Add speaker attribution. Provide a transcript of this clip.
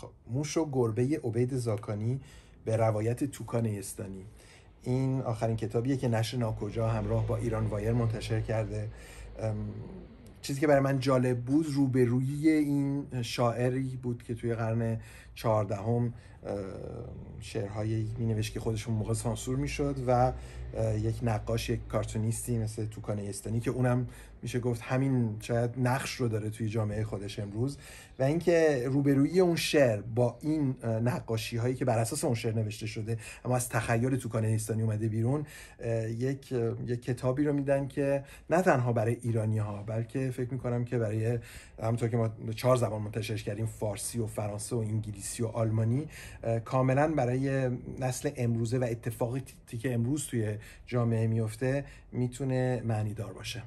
Speaker 1: خب موش و گربه عبید زاکانی به روایت توکان استانی این آخرین کتابیه که نشر ناکجا همراه با ایران وایر منتشر کرده چیزی که برای من جالب بود روبرویی این شاعری بود که توی قرن چهاردهم شعرهایی می نوشت که خودشون موقع سانسور شد و یک نقاش یک کارتونیستی مثل توکان استانی که اونم میشه گفت همین شاید نقش رو داره توی جامعه خودش امروز و اینکه روبرویی اون شعر با این نقاشی هایی که بر اساس اون شعر نوشته شده اما از تخیل توکان استانی اومده بیرون یک یک کتابی رو میدن که نه تنها برای ایرانی ها بلکه فکر میکنم که برای همونطور که ما چهار زبان منتشرش کردیم فارسی و فرانسه و انگلیسی و آلمانی کاملا برای نسل امروزه و اتفاقی که امروز توی جامعه میفته میتونه معنی دار باشه